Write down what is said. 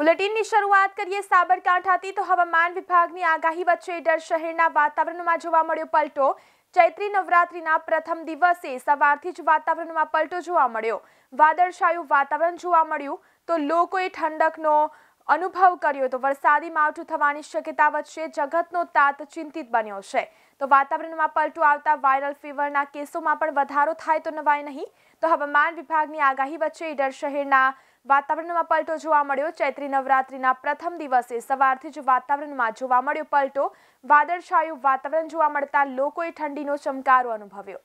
બુલેટિનની શરૂઆત કરીએ સાબરકાંઠાથી તો હવામાન વિભાગની આગાહી વચ્ચે ડર શહેરના વાતાવરણમાં જોવા મળ્યો પલટો ચૈત્રી નવરાત્રીના પ્રથમ દિવસે સવારથી જ વાતાવરણમાં પલટો જોવા મળ્યો વાદળછાયું વાતાવરણ જોવા મળ્યું તો લોકોએ ઠંડકનો અનુભવ કર્યો તો વરસાદી માવઠું થવાની શક્યતા વચ્ચે જગતનો તાત ચિંતિત બન્યો છે તો વાતાવરણમાં પલટું આવતા વાયરલ ફીવરના કેસોમાં પણ વધારો થાય તો નવાય નહીં તો હવામાન વિભાગની આગાહી વચ્ચે ઈડર શહેરના વાતાવરણમાં પલટો જોવા મળ્યો ચૈત્રી નવરાત્રિના પ્રથમ દિવસે સવારથી જ વાતાવરણમાં જોવા મળ્યો પલટો વાદળછાયું વાતાવરણ જોવા મળતા લોકોએ ઠંડીનો ચમકારો અનુભવ્યો